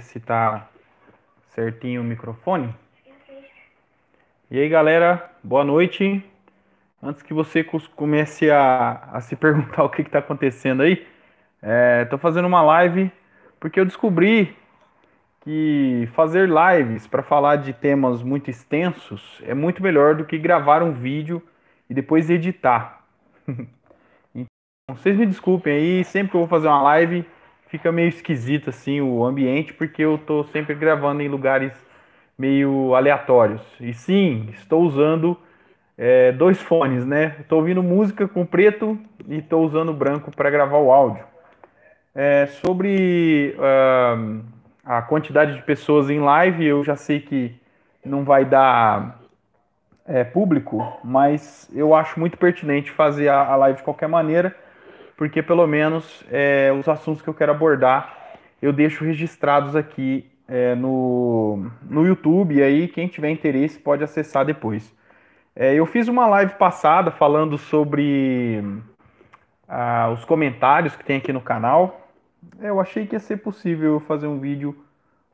se tá certinho o microfone. E aí, galera, boa noite. Antes que você comece a, a se perguntar o que está acontecendo aí, estou é, fazendo uma live porque eu descobri que fazer lives para falar de temas muito extensos é muito melhor do que gravar um vídeo e depois editar. então, vocês me desculpem aí, sempre que eu vou fazer uma live, fica meio esquisito assim o ambiente, porque eu tô sempre gravando em lugares meio aleatórios. E sim, estou usando é, dois fones, né? Estou ouvindo música com preto e estou usando branco para gravar o áudio. É, sobre uh, a quantidade de pessoas em live, eu já sei que não vai dar é, público, mas eu acho muito pertinente fazer a, a live de qualquer maneira porque pelo menos é, os assuntos que eu quero abordar eu deixo registrados aqui é, no, no YouTube, e aí quem tiver interesse pode acessar depois. É, eu fiz uma live passada falando sobre ah, os comentários que tem aqui no canal. É, eu achei que ia ser possível fazer um vídeo,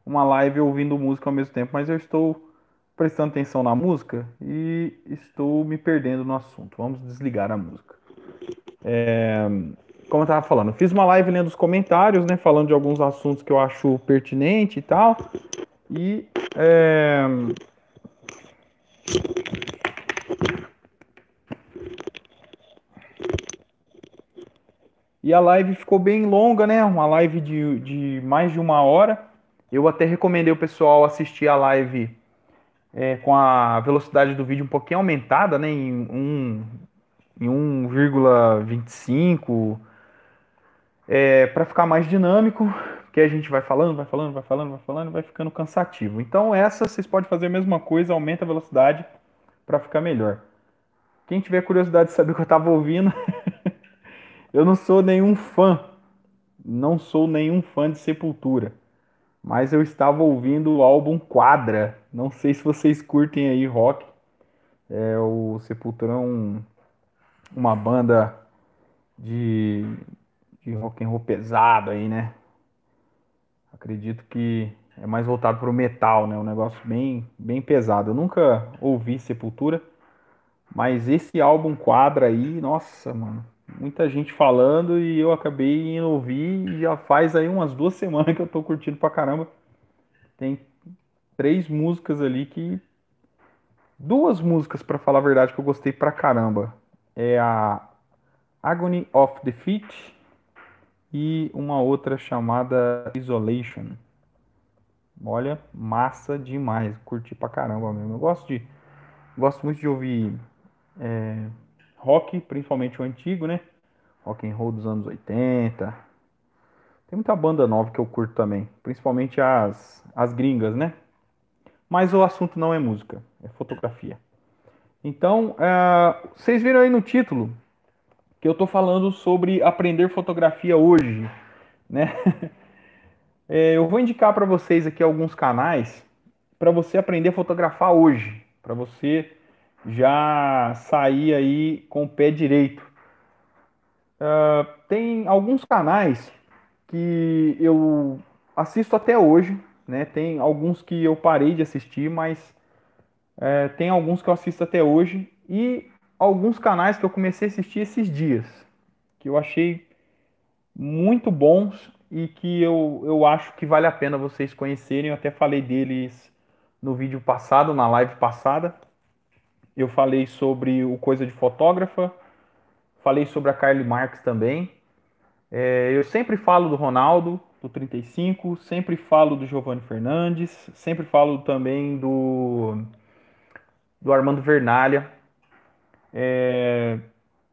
uma live ouvindo música ao mesmo tempo, mas eu estou prestando atenção na música e estou me perdendo no assunto. Vamos desligar a música. É, como eu estava falando, fiz uma live lendo os comentários, né? Falando de alguns assuntos que eu acho pertinente e tal. E. É... E a live ficou bem longa, né? Uma live de, de mais de uma hora. Eu até recomendei o pessoal assistir a live é, com a velocidade do vídeo um pouquinho aumentada, né? Em um, em 1,25 é, para ficar mais dinâmico, porque a gente vai falando, vai falando, vai falando, vai falando, vai ficando cansativo. Então essa vocês podem fazer a mesma coisa, aumenta a velocidade para ficar melhor. Quem tiver curiosidade de saber o que eu estava ouvindo, eu não sou nenhum fã, não sou nenhum fã de Sepultura, mas eu estava ouvindo o álbum Quadra. Não sei se vocês curtem aí rock. É, o Sepultura é um uma banda de, de rock and roll pesado aí, né? Acredito que é mais voltado para o metal, né? Um negócio bem, bem pesado. Eu nunca ouvi Sepultura, mas esse álbum quadra aí, nossa, mano. Muita gente falando e eu acabei indo ouvir e já faz aí umas duas semanas que eu tô curtindo pra caramba. Tem três músicas ali que. Duas músicas, para falar a verdade, que eu gostei pra caramba é a Agony of Defeat e uma outra chamada Isolation. Olha, massa demais, curti pra caramba mesmo. Eu gosto de gosto muito de ouvir é, rock, principalmente o antigo, né? Rock and roll dos anos 80. Tem muita banda nova que eu curto também, principalmente as as gringas, né? Mas o assunto não é música, é fotografia. Então, ah, vocês viram aí no título que eu estou falando sobre aprender fotografia hoje, né? é, eu vou indicar para vocês aqui alguns canais para você aprender a fotografar hoje, para você já sair aí com o pé direito. Uh, tem alguns canais que eu assisto até hoje, né? Tem alguns que eu parei de assistir, mas é, tem alguns que eu assisto até hoje e alguns canais que eu comecei a assistir esses dias, que eu achei muito bons e que eu, eu acho que vale a pena vocês conhecerem. Eu até falei deles no vídeo passado, na live passada. Eu falei sobre o Coisa de Fotógrafa, falei sobre a Kylie Marx também. É, eu sempre falo do Ronaldo, do 35, sempre falo do Giovanni Fernandes, sempre falo também do do Armando Vernalha. É,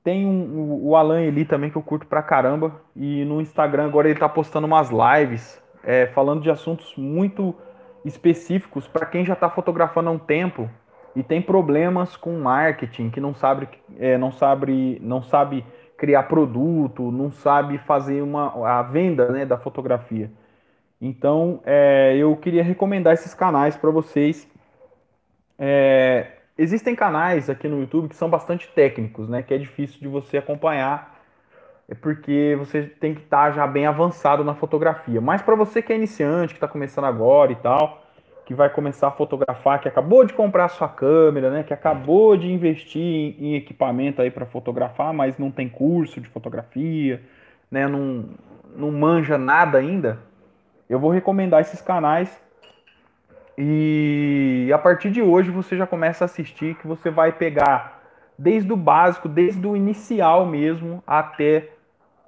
tem um, o Alan Eli também que eu curto pra caramba. E no Instagram agora ele tá postando umas lives é, falando de assuntos muito específicos para quem já está fotografando há um tempo e tem problemas com marketing, que não sabe, é, não sabe, não sabe criar produto, não sabe fazer uma, a venda né, da fotografia. Então, é, eu queria recomendar esses canais para vocês. É, Existem canais aqui no YouTube que são bastante técnicos, né? Que é difícil de você acompanhar, é porque você tem que estar tá já bem avançado na fotografia. Mas para você que é iniciante, que está começando agora e tal, que vai começar a fotografar, que acabou de comprar sua câmera, né? Que acabou de investir em, equipamento aí para fotografar, mas não tem curso de fotografia, né? Não, não manja nada ainda. Eu vou recomendar esses canais e a partir de hoje você já começa a assistir que você vai pegar desde o básico, desde o inicial mesmo, até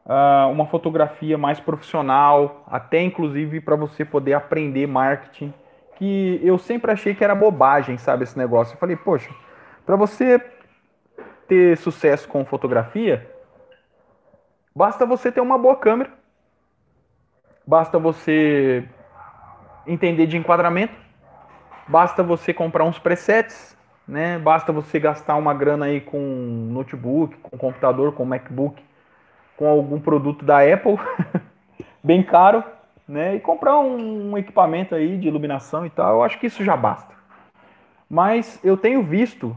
uh, uma fotografia mais profissional, até inclusive para você poder aprender marketing. Que eu sempre achei que era bobagem, sabe, esse negócio. Eu falei, poxa, para você ter sucesso com fotografia, basta você ter uma boa câmera, basta você entender de enquadramento Basta você comprar uns presets, né? Basta você gastar uma grana aí com notebook, com computador, com MacBook, com algum produto da Apple, bem caro, né? E comprar um, um equipamento aí de iluminação e tal. Eu acho que isso já basta. Mas eu tenho visto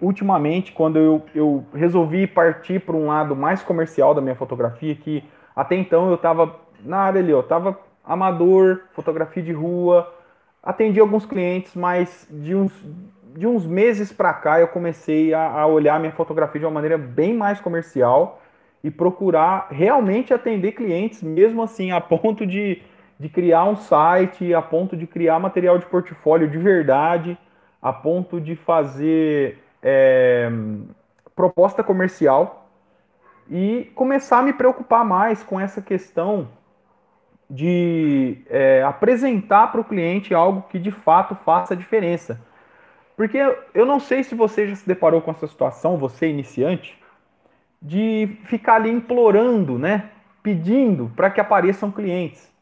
ultimamente, quando eu, eu resolvi partir para um lado mais comercial da minha fotografia, que até então eu estava na área ali, ó, estava amador, fotografia de rua, atendi alguns clientes, mas de uns, de uns meses para cá eu comecei a, a olhar minha fotografia de uma maneira bem mais comercial e procurar realmente atender clientes, mesmo assim, a ponto de, de criar um site, a ponto de criar material de portfólio de verdade, a ponto de fazer é, proposta comercial e começar a me preocupar mais com essa questão de é, apresentar para o cliente algo que de fato faça diferença. Porque eu não sei se você já se deparou com essa situação, você iniciante, de ficar ali implorando, né? Pedindo para que apareçam clientes.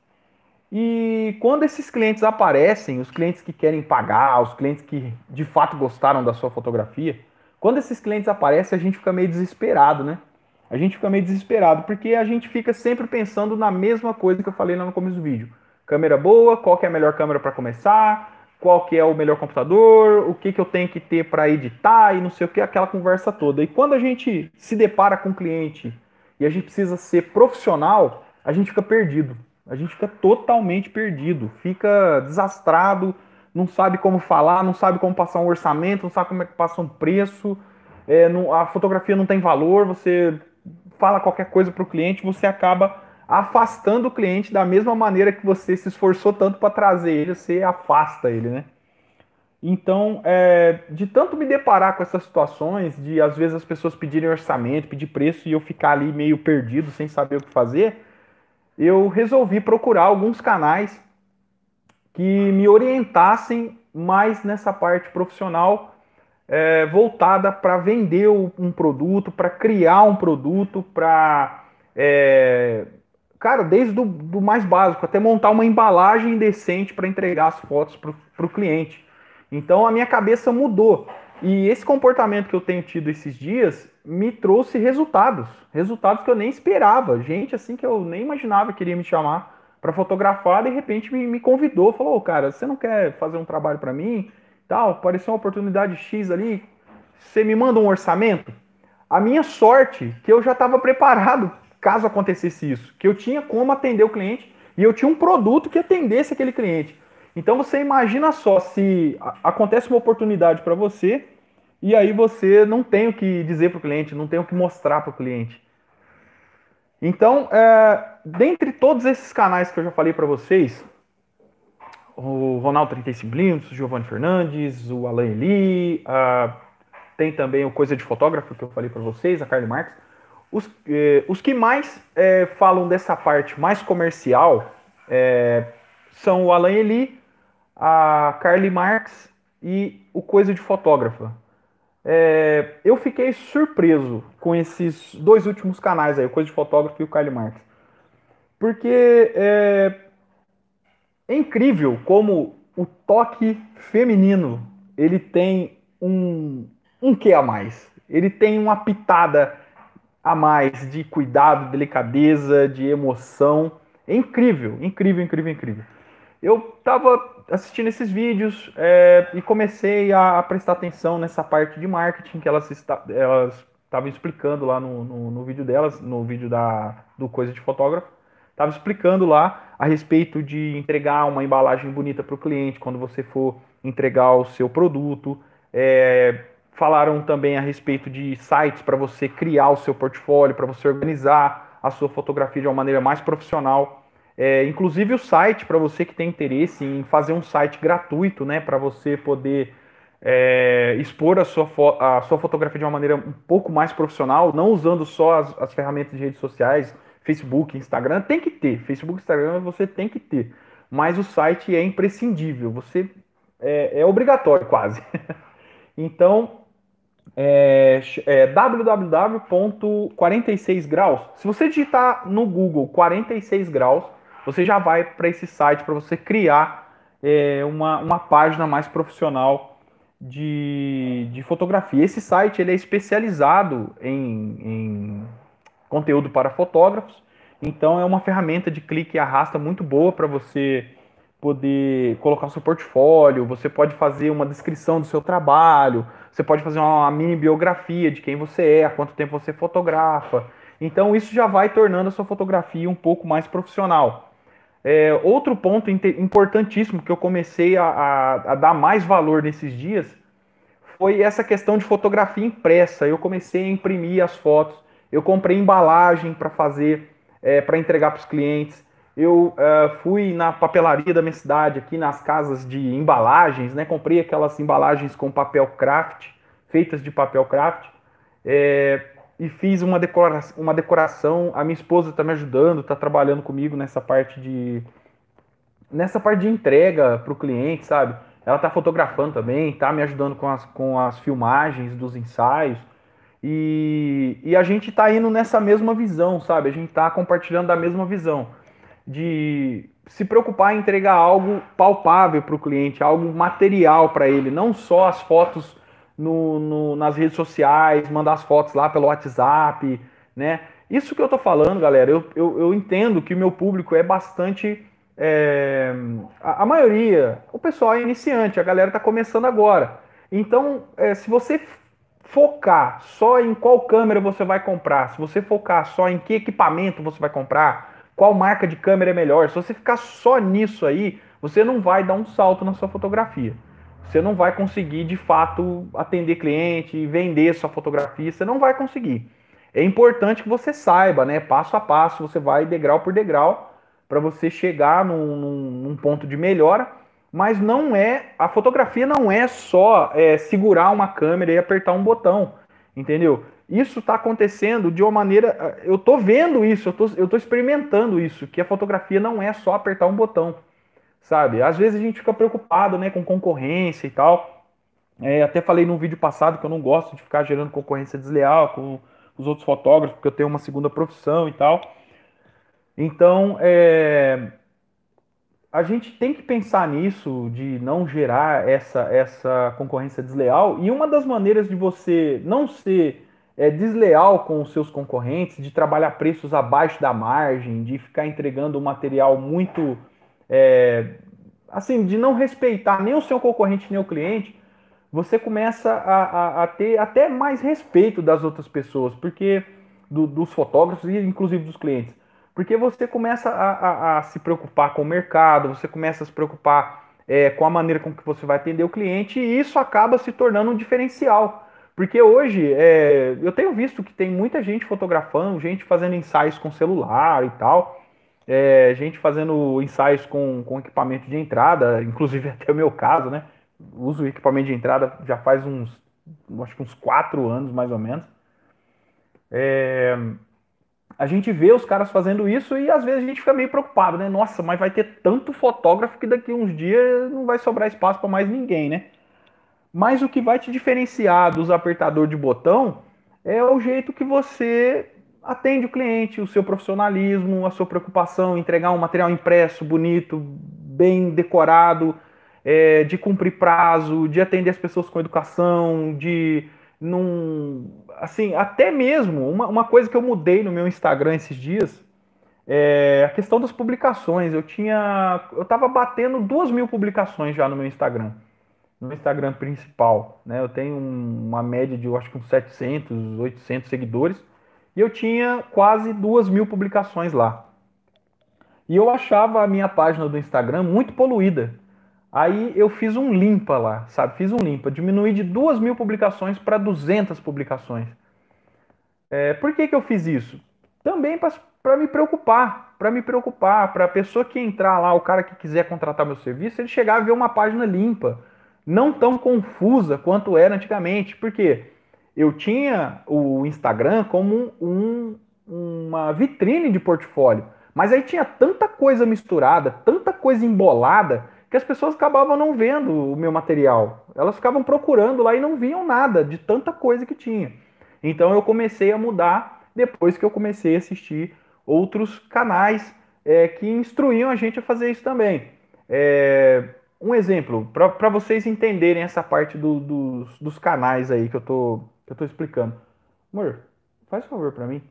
E quando esses clientes aparecem, os clientes que querem pagar, os clientes que de fato gostaram da sua fotografia, quando esses clientes aparecem, a gente fica meio desesperado, né? a gente fica meio desesperado, porque a gente fica sempre pensando na mesma coisa que eu falei lá no começo do vídeo. Câmera boa, qual que é a melhor câmera para começar, qual que é o melhor computador, o que, que eu tenho que ter para editar e não sei o que, aquela conversa toda. E quando a gente se depara com um cliente e a gente precisa ser profissional, a gente fica perdido. A gente fica totalmente perdido, fica desastrado, não sabe como falar, não sabe como passar um orçamento, não sabe como é que passa um preço, é, não, a fotografia não tem valor, você fala qualquer coisa para o cliente, você acaba afastando o cliente da mesma maneira que você se esforçou tanto para trazer ele, você afasta ele, né? Então, é, de tanto me deparar com essas situações, de às vezes as pessoas pedirem orçamento, pedir preço e eu ficar ali meio perdido, sem saber o que fazer, eu resolvi procurar alguns canais que me orientassem mais nessa parte profissional é, voltada para vender um produto, para criar um produto, para. É, cara, desde do, do, mais básico, até montar uma embalagem decente para entregar as fotos para o cliente. Então a minha cabeça mudou. E esse comportamento que eu tenho tido esses dias me trouxe resultados. Resultados que eu nem esperava. Gente assim que eu nem imaginava que iria me chamar para fotografar, de repente me, me convidou, falou: oh, cara, você não quer fazer um trabalho para mim? tal, apareceu uma oportunidade X ali, você me manda um orçamento? A minha sorte que eu já estava preparado caso acontecesse isso, que eu tinha como atender o cliente e eu tinha um produto que atendesse aquele cliente. Então você imagina só se acontece uma oportunidade para você e aí você não tem o que dizer para o cliente, não tem o que mostrar para o cliente. Então, é, dentre todos esses canais que eu já falei para vocês, o Ronaldo 35 Lindos, o Giovanni Fernandes, o Alain Eli, tem também o Coisa de Fotógrafo que eu falei para vocês, a Carly Marx. Os, eh, os que mais eh, falam dessa parte mais comercial eh, são o Alain Eli, a Carly Marx e o Coisa de Fotógrafa. Eh, eu fiquei surpreso com esses dois últimos canais aí, o Coisa de Fotógrafo e o Carly Marx. Porque eh, é incrível como o toque feminino ele tem um, um que a mais. Ele tem uma pitada a mais de cuidado, delicadeza, de emoção. É incrível, incrível, incrível, incrível. Eu estava assistindo esses vídeos é, e comecei a, prestar atenção nessa parte de marketing que elas estavam explicando lá no, no, no, vídeo delas, no vídeo da, do Coisa de Fotógrafo estava explicando lá a respeito de entregar uma embalagem bonita para o cliente quando você for entregar o seu produto. É, falaram também a respeito de sites para você criar o seu portfólio, para você organizar a sua fotografia de uma maneira mais profissional. É, inclusive o site, para você que tem interesse em fazer um site gratuito, né, para você poder é, expor a sua, a sua fotografia de uma maneira um pouco mais profissional, não usando só as, as ferramentas de redes sociais, Facebook, Instagram, tem que ter. Facebook, Instagram, você tem que ter. Mas o site é imprescindível. Você é, é obrigatório quase. então, é, é www.46graus. Se você digitar no Google 46 graus, você já vai para esse site para você criar é, uma, uma página mais profissional de, de fotografia. Esse site ele é especializado em, em conteúdo para fotógrafos. Então é uma ferramenta de clique e arrasta muito boa para você poder colocar o seu portfólio, você pode fazer uma descrição do seu trabalho, você pode fazer uma mini biografia de quem você é, há quanto tempo você fotografa. Então isso já vai tornando a sua fotografia um pouco mais profissional. É, outro ponto importantíssimo que eu comecei a, a, a dar mais valor nesses dias foi essa questão de fotografia impressa. Eu comecei a imprimir as fotos eu comprei embalagem para fazer, é, para entregar para os clientes. Eu é, fui na papelaria da minha cidade, aqui nas casas de embalagens, né? Comprei aquelas embalagens com papel craft, feitas de papel craft, é, e fiz uma, decoração. uma decoração. A minha esposa está me ajudando, está trabalhando comigo nessa parte de nessa parte de entrega para o cliente, sabe? Ela está fotografando também, está me ajudando com as, com as filmagens dos ensaios. E, e a gente está indo nessa mesma visão, sabe? A gente está compartilhando da mesma visão de se preocupar em entregar algo palpável para o cliente, algo material para ele, não só as fotos no, no, nas redes sociais, mandar as fotos lá pelo WhatsApp, né? Isso que eu tô falando, galera, eu, eu, eu entendo que o meu público é bastante. É, a, a, maioria, o pessoal é iniciante, a galera está começando agora. Então, é, se você focar só em qual câmera você vai comprar, se você focar só em que equipamento você vai comprar, qual marca de câmera é melhor, se você ficar só nisso aí, você não vai dar um salto na sua fotografia. Você não vai conseguir de fato atender cliente e vender sua fotografia, você não vai conseguir. É importante que você saiba, né? Passo a passo, você vai degrau por degrau para você chegar num, num, num ponto de melhora mas não é. A fotografia não é só é, segurar uma câmera e apertar um botão, entendeu? Isso está acontecendo de uma maneira. Eh, eu estou vendo isso, eu tô, estou tô experimentando isso, que a fotografia não é só apertar um botão, sabe? Às vezes a gente fica preocupado né, com concorrência e tal. É, até falei num vídeo passado que eu não gosto de ficar gerando concorrência desleal com os outros fotógrafos, porque eu tenho uma segunda profissão e tal. Então, é, a gente tem que pensar nisso, de não gerar essa, essa concorrência desleal. E uma das maneiras de você não ser é, desleal com os seus concorrentes, de trabalhar preços abaixo da margem, de ficar entregando um material muito. É, assim, de não respeitar nem o seu concorrente nem o cliente, você começa a, a, a ter até mais respeito das outras pessoas, porque do, dos fotógrafos e inclusive dos clientes porque você começa a, a, a se preocupar com o mercado, você começa a se preocupar é, com a maneira com que você vai atender o cliente, e isso acaba se tornando um diferencial. Porque hoje é, eu tenho visto que tem muita gente fotografando, gente fazendo ensaios com celular e tal, é, gente fazendo ensaios com, com equipamento de entrada, inclusive até o meu caso, né? Uso equipamento de entrada já faz uns, acho que uns quatro anos mais ou menos. É, a gente vê os caras fazendo isso e às vezes a gente fica meio preocupado, né? Nossa, mas vai ter tanto fotógrafo que daqui uns dias não vai sobrar espaço para mais ninguém, né? Mas o que vai te diferenciar dos apertador de botão é o jeito que você atende o cliente, o seu profissionalismo, a sua preocupação em entregar um material impresso, bonito, bem decorado, é, de cumprir prazo, de atender as pessoas com educação, de num. Assim, até mesmo uma, uma coisa que eu mudei no meu Instagram esses dias é a questão das publicações. Eu tinha. Eu tava batendo duas mil publicações já no meu Instagram. No Instagram principal, né? Eu tenho uma média de, eu acho que uns 700, 800 seguidores. E eu tinha quase duas mil publicações lá. E eu achava a minha página do Instagram muito poluída. Aí eu fiz um limpa lá, sabe? Fiz um limpa. Diminuí de duas mil publicações para 200 publicações. É, por que, que eu fiz isso? Também para me preocupar, para me preocupar, para a pessoa que entrar lá, o cara que quiser contratar meu serviço, ele chegar a ver uma página limpa, não tão confusa quanto era antigamente. Por quê? Eu tinha o Instagram como um, uma vitrine de portfólio, mas aí tinha tanta coisa misturada, tanta coisa embolada, que as pessoas acabavam não vendo o meu material. Elas ficavam procurando lá e não viam nada de tanta coisa que tinha. Então eu comecei a mudar depois que eu comecei a assistir outros canais é, que instruíam a gente a fazer isso também. É, um exemplo, para vocês entenderem essa parte do, dos, dos, canais aí que eu tô, que eu tô explicando. Amor, faz favor para mim.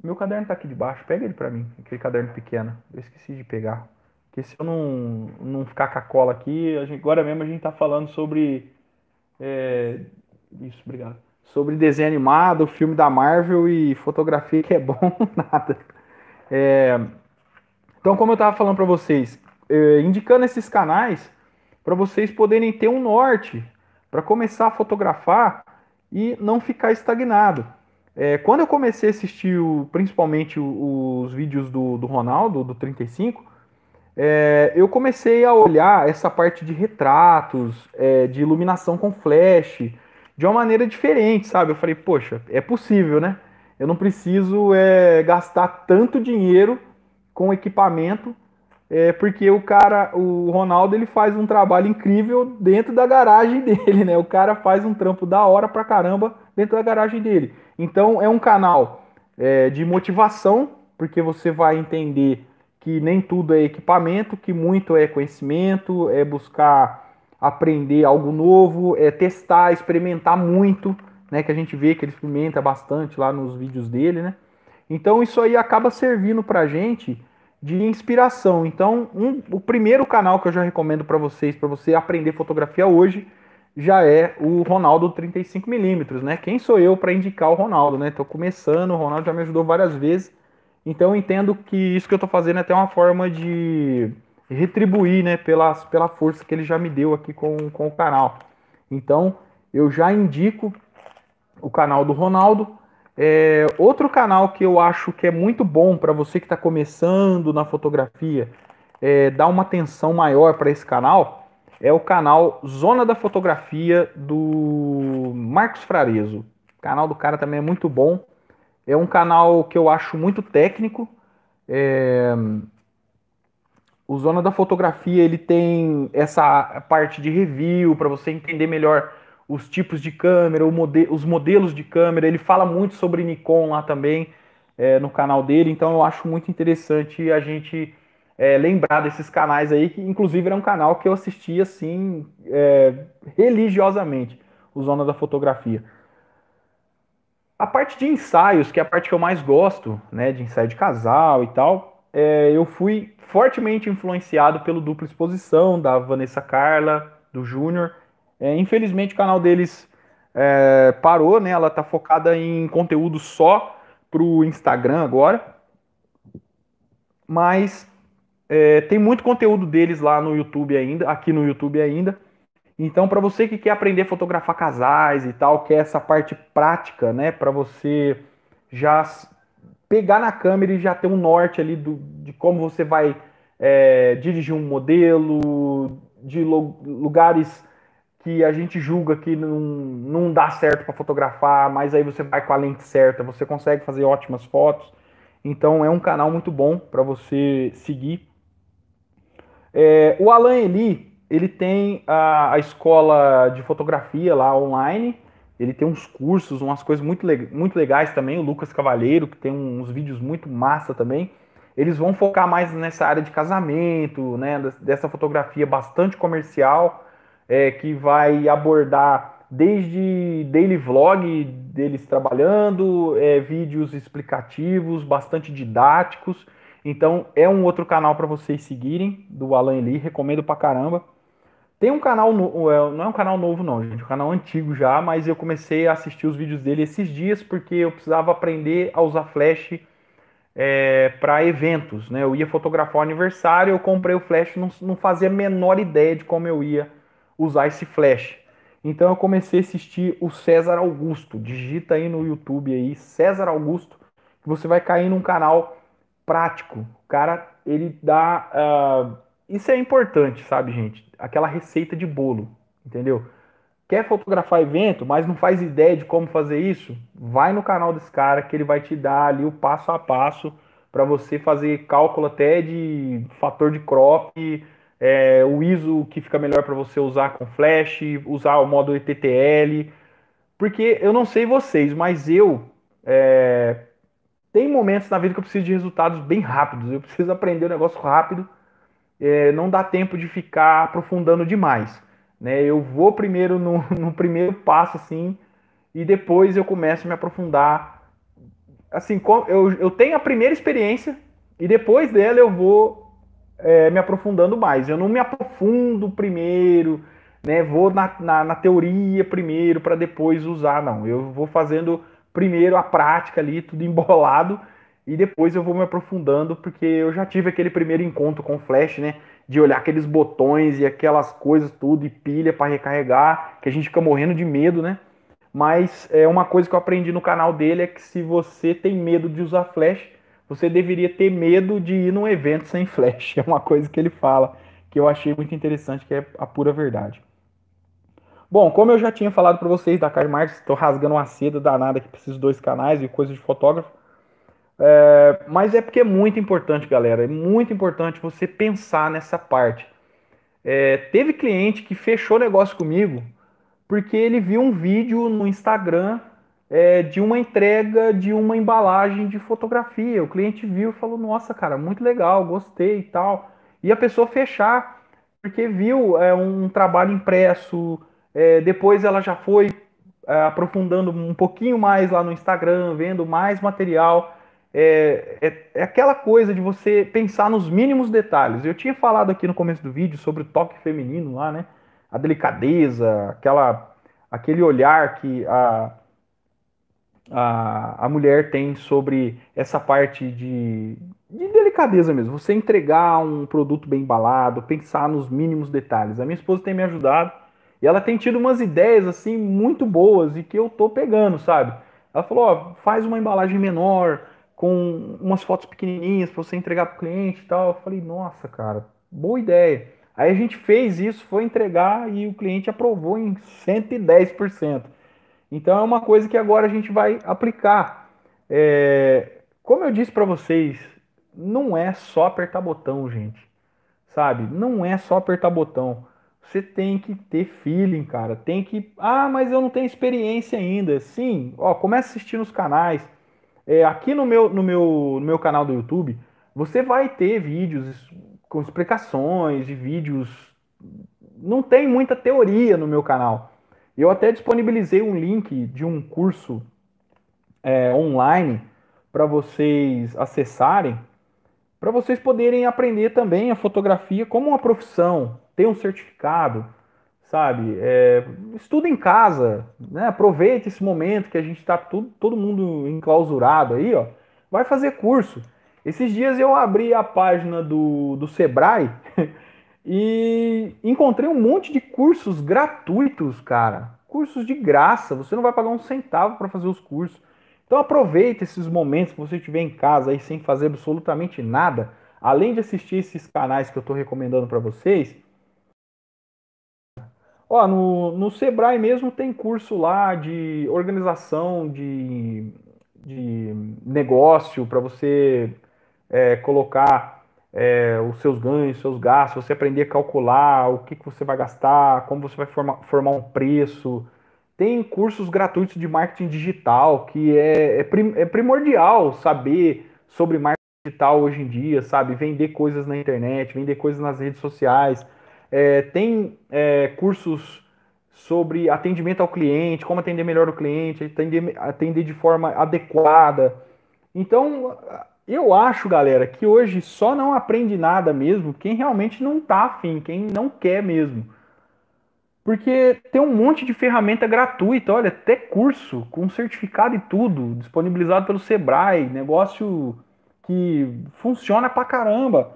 Meu caderno tá aqui debaixo, pega ele para mim, aquele caderno pequeno. Eu esqueci de pegar. Porque se eu não, não ficar com a cola aqui, gente, agora mesmo a gente está falando sobre. É, isso, obrigado. Sobre desenho animado, filme da Marvel e fotografia que é bom, nada. É, então, como eu estava falando para vocês, é, indicando esses canais para vocês poderem ter um norte para começar a fotografar e não ficar estagnado. É, quando eu comecei a assistir o, principalmente os vídeos do, do Ronaldo, do 35, é, eu comecei a olhar essa parte de retratos, é, de iluminação com flash, de uma maneira diferente, sabe? Eu falei, poxa, é possível, né? Eu não preciso é, gastar tanto dinheiro com equipamento, é, porque o cara, o Ronaldo, ele faz um trabalho incrível dentro da garagem dele, né? O cara faz um trampo da hora pra caramba dentro da garagem dele. Então é um canal é, de motivação, porque você vai entender que nem tudo é equipamento, que muito é conhecimento, é buscar aprender algo novo, é testar, experimentar muito, né? Que a gente vê que ele experimenta bastante lá nos vídeos dele, né? Então isso aí acaba servindo para gente de inspiração. Então um, o primeiro canal que eu já recomendo para vocês, para você aprender fotografia hoje, já é o Ronaldo 35mm, né? Quem sou eu para indicar o Ronaldo, né? Tô começando, o Ronaldo já me ajudou várias vezes. Então eu entendo que isso que eu estou fazendo é até uma forma de retribuir, né, pela, pela força que ele já me deu aqui com, com o canal. Então eu já indico o canal do Ronaldo. É, outro canal que eu acho que é muito bom para você que está começando na fotografia, é, dar uma atenção maior para esse canal, é o canal Zona da Fotografia do Marcos Frareso. O canal do cara também é muito bom. É um canal que eu acho muito técnico. É... O Zona da Fotografia ele tem essa parte de review para você entender melhor os tipos de câmera, mode... os modelos de câmera. Ele fala muito sobre Nikon lá também é, no canal dele. Então eu acho muito interessante a gente é, lembrar desses canais aí, que inclusive era é um canal que eu assistia assim é, religiosamente, o Zona da Fotografia. A parte de ensaios, que é a parte que eu mais gosto, né, de ensaio de casal e tal, é, eu fui fortemente influenciado pelo Dupla Exposição, da Vanessa Carla, do Júnior. É, infelizmente o canal deles é, parou, né, ela tá focada em conteúdo só pro Instagram agora. Mas é, tem muito conteúdo deles lá no YouTube ainda, aqui no YouTube ainda. Então, para você que quer aprender a fotografar casais e tal, quer essa parte prática, né, para você já pegar na câmera e já ter um norte ali do, de como você vai é, dirigir um modelo, de lugares que a gente julga que não, não dá certo para fotografar, mas aí você vai com a lente certa, você consegue fazer ótimas fotos. Então é um canal muito bom para você seguir. É, o Alan Eli ele tem a, a escola de fotografia lá online, ele tem uns cursos, umas coisas muito, muito legais também, o Lucas Cavalheiro, que tem uns vídeos muito massa também. Eles vão focar mais nessa área de casamento, né, dessa fotografia bastante comercial, é, que vai abordar desde daily vlog deles trabalhando, é, vídeos explicativos, bastante didáticos. Então é um outro canal para vocês seguirem, do Alan Lee. recomendo pra caramba. Tem um canal, é, não é um canal novo não, gente, é um canal antigo já, mas eu comecei a assistir os vídeos dele esses dias porque eu precisava aprender a usar flash é, para eventos, né? Eu ia fotografar o aniversário, eu comprei o flash, não, não fazia a menor ideia de como eu ia usar esse flash. Então eu comecei a assistir o César Augusto, digita aí no YouTube aí, César Augusto, que você vai cair num canal prático. O cara, ele dá... Uh, isso é importante, sabe, gente? Aquela receita de bolo, entendeu? Quer fotografar evento, mas não faz ideia de como fazer isso? Vai no canal desse cara que ele vai te dar ali o passo a passo para você fazer cálculo até de fator de crop, é, o ISO que fica melhor para você usar com flash, usar o modo ETTL. Porque eu não sei vocês, mas eu. É, tem momentos na vida que eu preciso de resultados bem rápidos, eu preciso aprender o um negócio rápido é, não dá tempo de ficar aprofundando demais. Né? Eu vou primeiro no, no primeiro passo, assim, e depois eu começo a me aprofundar. Assim, eu, eu tenho a primeira experiência e depois dela eu vou é, me aprofundando mais. Eu não me aprofundo primeiro, né? Vou na, na, na teoria primeiro para depois usar, não. Eu vou fazendo primeiro a prática ali, tudo embolado, e depois eu vou me aprofundando, porque eu já tive aquele primeiro encontro com o Flash, né? De olhar aqueles botões e aquelas coisas tudo, e pilha para recarregar, que a gente fica morrendo de medo, né? Mas é uma coisa que eu aprendi no canal dele é que se você tem medo de usar flash, você deveria ter medo de ir num evento sem flash. É uma coisa que ele fala, que eu achei muito interessante, que é a pura verdade. Bom, como eu já tinha falado para vocês da Carmart, estou rasgando uma seda danada aqui para esses dois canais e coisa de fotógrafo. É, mas é porque é muito importante, galera. É muito importante você pensar nessa parte. É, teve cliente que fechou negócio comigo porque ele viu um vídeo no Instagram é, de uma entrega de uma embalagem de fotografia. O cliente viu e falou: Nossa, cara, muito legal, gostei e tal. E a pessoa fechar, porque viu é, um trabalho impresso. É, depois ela já foi é, aprofundando um pouquinho mais lá no Instagram, vendo mais material. É, é, é, aquela coisa de você pensar nos mínimos detalhes. Eu tinha falado aqui no começo do vídeo sobre o toque feminino lá, né? A delicadeza, aquela, aquele olhar que a, a, a mulher tem sobre essa parte de, de delicadeza mesmo. Você entregar um produto bem embalado, pensar nos mínimos detalhes. A minha esposa tem me ajudado e ela tem tido umas ideias assim muito boas e que eu tô pegando, sabe? Ela falou: ó, faz uma embalagem menor com umas fotos pequenininhas para você entregar para o cliente e tal. Eu falei, nossa, cara, boa ideia. Aí a gente fez isso, foi entregar e o cliente aprovou em 110%. Então é uma coisa que agora a gente vai aplicar. É, como eu disse para vocês, não é só apertar botão, gente. Sabe? Não é só apertar botão. Você tem que ter feeling, cara. Tem que. Ah, mas eu não tenho experiência ainda. Sim, ó, começa a assistir nos canais é, aqui no meu, no, meu, no meu canal do YouTube, você vai ter vídeos com explicações e vídeos. Não tem muita teoria no meu canal. Eu até disponibilizei um link de um curso é, online para vocês acessarem, para vocês poderem aprender também a fotografia como uma profissão, ter um certificado sabe? É, estuda em casa, né? Aproveita esse momento que a gente está todo mundo enclausurado aí, ó. Vai fazer curso. Esses dias eu abri a página do, do Sebrae e encontrei um monte de cursos gratuitos, cara. Cursos de graça, você não vai pagar um centavo para fazer os cursos. Então aproveita esses momentos que você estiver em casa aí sem fazer absolutamente nada, além de assistir esses canais que eu estou recomendando para vocês Ó, no, no Sebrae mesmo tem curso lá de organização de, de negócio para você é, colocar é, os seus ganhos, seus gastos, você aprender a calcular o que, que você vai gastar, como você vai formar, formar um preço. Tem cursos gratuitos de marketing digital, que é, é, prim, é primordial saber sobre marketing digital hoje em dia, sabe? Vender coisas na internet, vender coisas nas redes sociais é, tem é, cursos sobre atendimento ao cliente, como atender melhor o cliente, atender, atender de forma adequada. Então, eu acho, galera, que hoje só não aprende nada mesmo quem realmente não tá afim, quem não quer mesmo. Porque tem um monte de ferramenta gratuita, olha, até curso com certificado e tudo, disponibilizado pelo Sebrae, negócio que funciona pra caramba.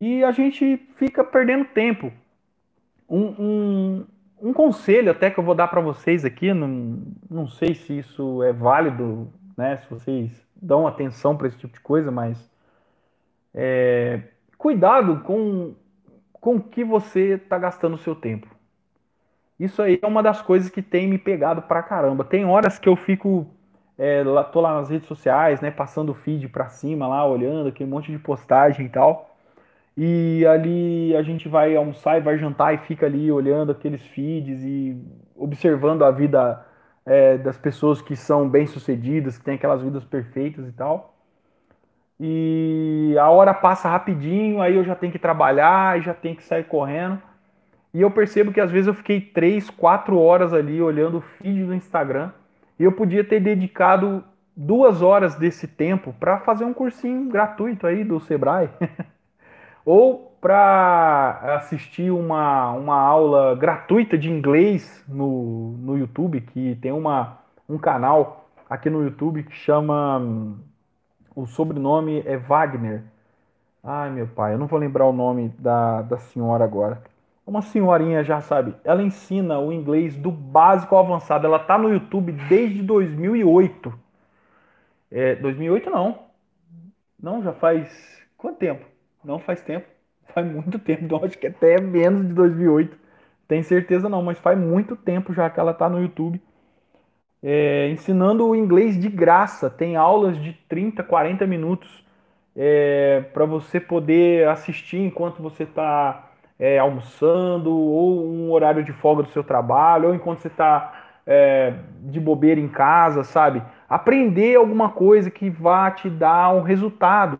E a gente fica perdendo tempo. Um, um, um conselho até que eu vou dar para vocês aqui, não, não sei se isso é válido, né? Se vocês dão atenção para esse tipo de coisa, mas é, cuidado com com que você está gastando o seu tempo. Isso aí é uma das coisas que tem me pegado pra caramba. Tem horas que eu fico é, lá, tô lá nas redes sociais, né, passando o feed para cima lá, olhando aquele monte de postagem e tal. E ali a gente vai almoçar e vai jantar e fica ali olhando aqueles feeds e observando a vida é, das pessoas que são bem-sucedidas, que têm aquelas vidas perfeitas e tal. E a hora passa rapidinho, aí eu já tenho que trabalhar, já tenho que sair correndo. E eu percebo que às vezes eu fiquei 3, 4 horas ali olhando o feed do Instagram e eu podia ter dedicado duas horas desse tempo para fazer um cursinho gratuito aí do Sebrae. ou para assistir uma, uma aula gratuita de inglês no, no YouTube, que tem uma, um canal aqui no YouTube que chama. Hum, o sobrenome é Wagner. Ai, meu pai, eu não vou lembrar o nome da, da senhora agora. Uma senhorinha já sabe, ela ensina o inglês do básico ao avançado. Ela tá no YouTube desde 2008. É, 2008 não. Não, já faz quanto tempo? Não faz tempo. Faz muito tempo, acho que até menos de 2008. Tem certeza não, mas faz muito tempo já que ela está no YouTube. É, ensinando o inglês de graça. Tem aulas de 30, 40 minutos é, para você poder assistir enquanto você está é, almoçando, ou um horário de folga do seu trabalho, ou enquanto você está é, de bobeira em casa, sabe? Aprender alguma coisa que vá te dar um resultado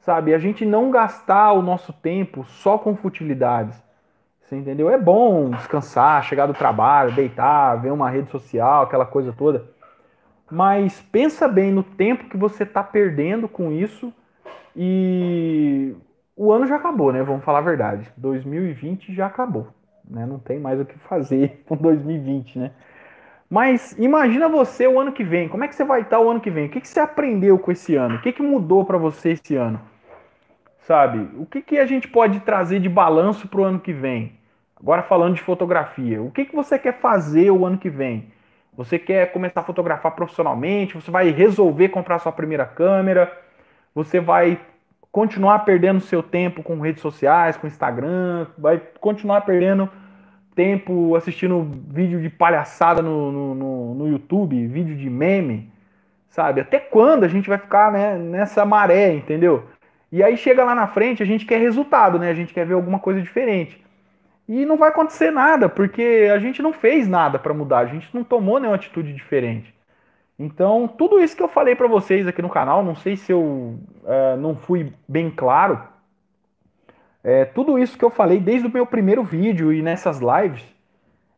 sabe? A gente não gastar o nosso tempo só com futilidades. Você entendeu? É bom descansar, chegar do trabalho, deitar, ver uma rede social, aquela coisa toda. Mas pensa bem no tempo que você está perdendo com isso. E o ano já acabou, né? Vamos falar a verdade. 2020 já acabou. Né? Não tem mais o que fazer com 2020, né? Mas imagina você o ano que vem. Como é que você vai estar o ano que vem? O que, que você aprendeu com esse ano? O que, que mudou para você esse ano? Sabe? O que, que a gente pode trazer de balanço para o ano que vem? Agora falando de fotografia, o que, que você quer fazer o ano que vem? Você quer começar a fotografar profissionalmente? Você vai resolver comprar sua primeira câmera? Você vai continuar perdendo seu tempo com redes sociais, com Instagram? Vai continuar perdendo tempo assistindo vídeo de palhaçada no, no, no, no YouTube, vídeo de meme, sabe? Até quando a gente vai ficar né, nessa maré, entendeu? E aí chega lá na frente, a gente quer resultado, né? A gente quer ver alguma coisa diferente. E não vai acontecer nada, porque a gente não fez nada para mudar, a gente não tomou nenhuma atitude diferente. Então, tudo isso que eu falei para vocês aqui no canal, não sei se eu eh, não fui bem claro, é, tudo isso que eu falei desde o meu primeiro vídeo e nessas lives,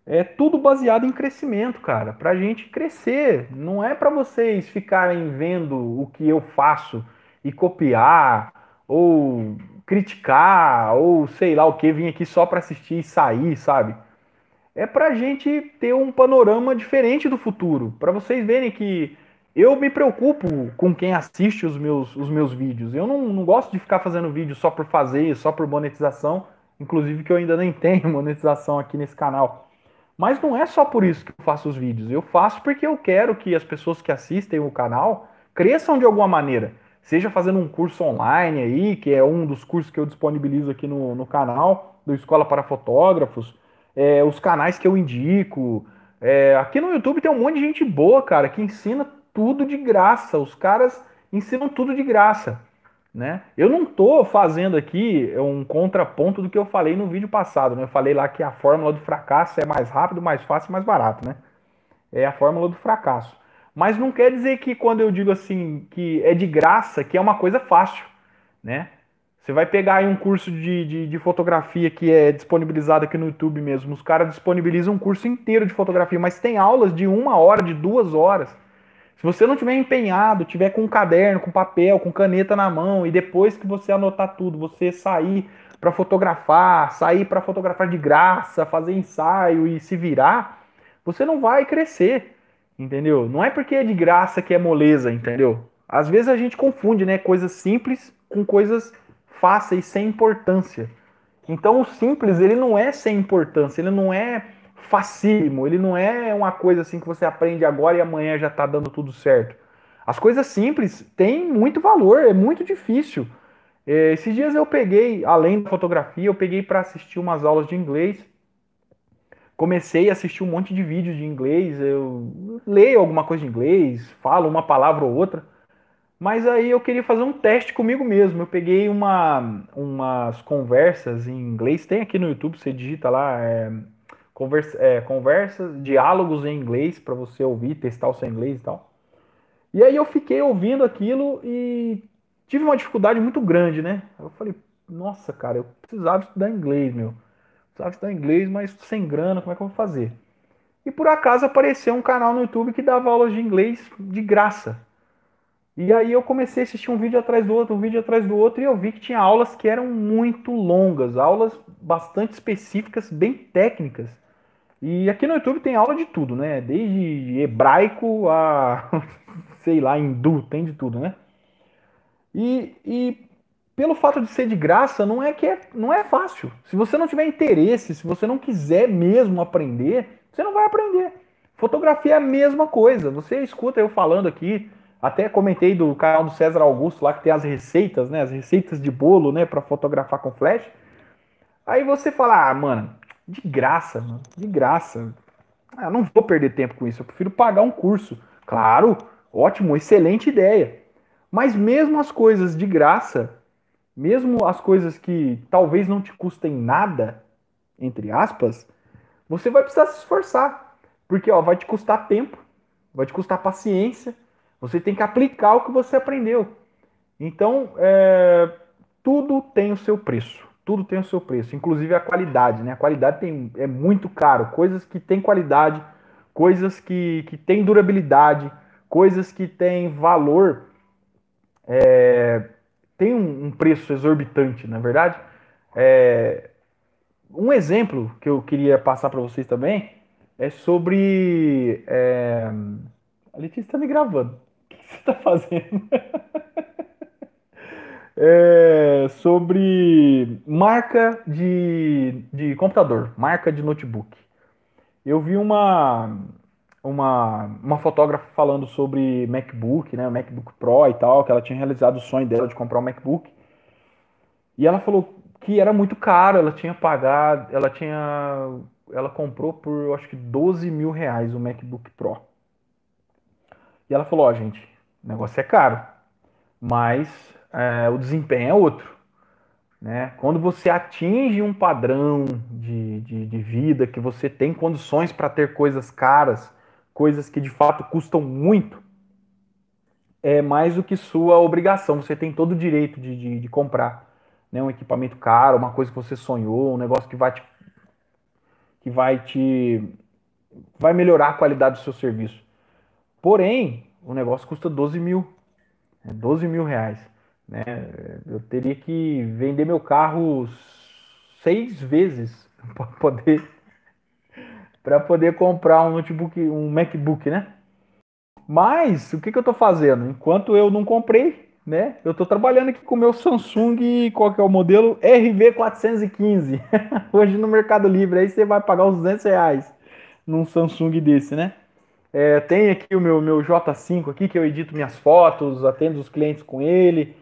é tudo baseado em crescimento, cara. a gente crescer. Não é para vocês ficarem vendo o que eu faço e copiar ou criticar ou sei lá o que, vir aqui só para assistir e sair, sabe? É a gente ter um panorama diferente do futuro, para vocês verem que eu me preocupo com quem assiste os meus, os meus vídeos. Eu não, não gosto de ficar fazendo vídeo só por fazer, só por monetização. Inclusive que eu ainda nem tenho monetização aqui nesse canal. Mas não é só por isso que eu faço os vídeos. Eu faço porque eu quero que as pessoas que assistem o canal cresçam de alguma maneira. Seja fazendo um curso online aí, que é um dos cursos que eu disponibilizo aqui no, no canal, do Escola para Fotógrafos. É, os canais que eu indico. É, aqui no YouTube tem um monte de gente boa, cara, que ensina tudo de graça. Os caras ensinam tudo de graça. Né? Eu não estou fazendo aqui é um contraponto do que eu falei no vídeo passado. Né? Eu falei lá que a fórmula do fracasso é mais rápido, mais fácil, mais barato. Né? É a fórmula do fracasso. Mas não quer dizer que quando eu digo assim que é de graça, que é uma coisa fácil. Né? Você vai pegar aí um curso de, de, de fotografia que é disponibilizado aqui no YouTube mesmo. Os caras disponibilizam um curso inteiro de fotografia, mas tem aulas de uma hora, de duas horas. Se você não tiver empenhado, tiver com um caderno, com papel, com caneta na mão e depois que você anotar tudo, você sair para fotografar, sair para fotografar de graça, fazer ensaio e se virar, você não vai crescer, entendeu? Não é porque é de graça que é moleza, entendeu? Às vezes a gente confunde, né, coisas simples com coisas fáceis sem importância. Então o simples ele não é sem importância, ele não é facílimo, ele não é uma coisa assim que você aprende agora e amanhã já está dando tudo certo. As coisas simples têm muito valor, é muito difícil. É, esses dias eu peguei, além da fotografia, eu peguei para assistir umas aulas de inglês. Comecei a assistir um monte de vídeos de inglês, eu leio alguma coisa de inglês, falo uma palavra ou outra. Mas aí eu queria fazer um teste comigo mesmo. Eu peguei uma, umas conversas em inglês, tem aqui no YouTube, você digita lá, é, conversa, é, conversas, diálogos em inglês para você ouvir, testar o seu inglês e tal. E aí eu fiquei ouvindo aquilo e tive uma dificuldade muito grande, né? Eu falei, nossa, cara, eu precisava estudar inglês, meu. Precisava estudar inglês, mas sem grana, como é que eu vou fazer? E por acaso apareceu um canal no YouTube que dava aulas de inglês de graça. E aí eu comecei a assistir um vídeo atrás do outro, um vídeo atrás do outro, e eu vi que tinha aulas que eram muito longas, aulas bastante específicas, bem técnicas. E aqui no YouTube tem aula de tudo, né? Desde hebraico a, sei lá, hindu, tem de tudo, né? E, e pelo fato de ser de graça, não é que é, não é fácil. Se você não tiver interesse, se você não quiser mesmo aprender, você não vai aprender. Fotografia é a mesma coisa. Você escuta eu falando aqui, até comentei do canal do César Augusto lá que tem as receitas, né? As receitas de bolo, né? Para fotografar com flash. Aí você fala, ah, mano, de graça, mano. De graça. Ah, eu não vou perder tempo com isso. Eu prefiro pagar um curso. Claro, ótimo, excelente ideia. Mas mesmo as coisas de graça, mesmo as coisas que talvez não te custem nada, entre aspas, você vai precisar se esforçar. Porque ó, vai te custar tempo, vai te custar paciência. Você tem que aplicar o que você aprendeu. Então, é, tudo tem o seu preço tudo tem o seu preço, inclusive a qualidade, né? A qualidade tem, é muito caro. Coisas que têm qualidade, coisas que, que têm durabilidade, coisas que têm valor, é, tem um, um, preço exorbitante, na é verdade. É, um exemplo que eu queria passar para vocês também é sobre. É, a Letícia está me gravando. O que você está fazendo? é, sobre marca de, de computador, marca de notebook. Eu vi uma, uma, uma fotógrafa falando sobre MacBook, né, MacBook Pro e tal, que ela tinha realizado o sonho dela de comprar um MacBook. E ela falou que era muito caro, ela tinha pagado, ela tinha, ela comprou por, eu acho que 12 mil reais o MacBook Pro. E ela falou, ó, oh, gente, o negócio é caro, mas é, o desempenho é outro. Né? Quando você atinge um padrão de, de, de vida, que você tem condições para ter coisas caras, coisas que de fato custam muito, é mais do que sua obrigação. Você tem todo o direito de, de, de comprar né? um equipamento caro, uma coisa que você sonhou, um negócio que vai te. que vai te. vai melhorar a qualidade do seu serviço. Porém, o negócio custa 12 mil. 12 né, mil reais. Né? Eu teria que vender meu carro seis vezes para poder para poder comprar um notebook, um MacBook, né? Mas o que, que eu estou fazendo? Enquanto eu não comprei, né? Eu estou trabalhando aqui com o meu Samsung, qual que é o modelo? RV415. Hoje no Mercado Livre, aí você vai pagar uns 200 reais num Samsung desse, né? É, tem aqui o meu, meu J5 aqui, que eu edito minhas fotos, atendo os clientes com ele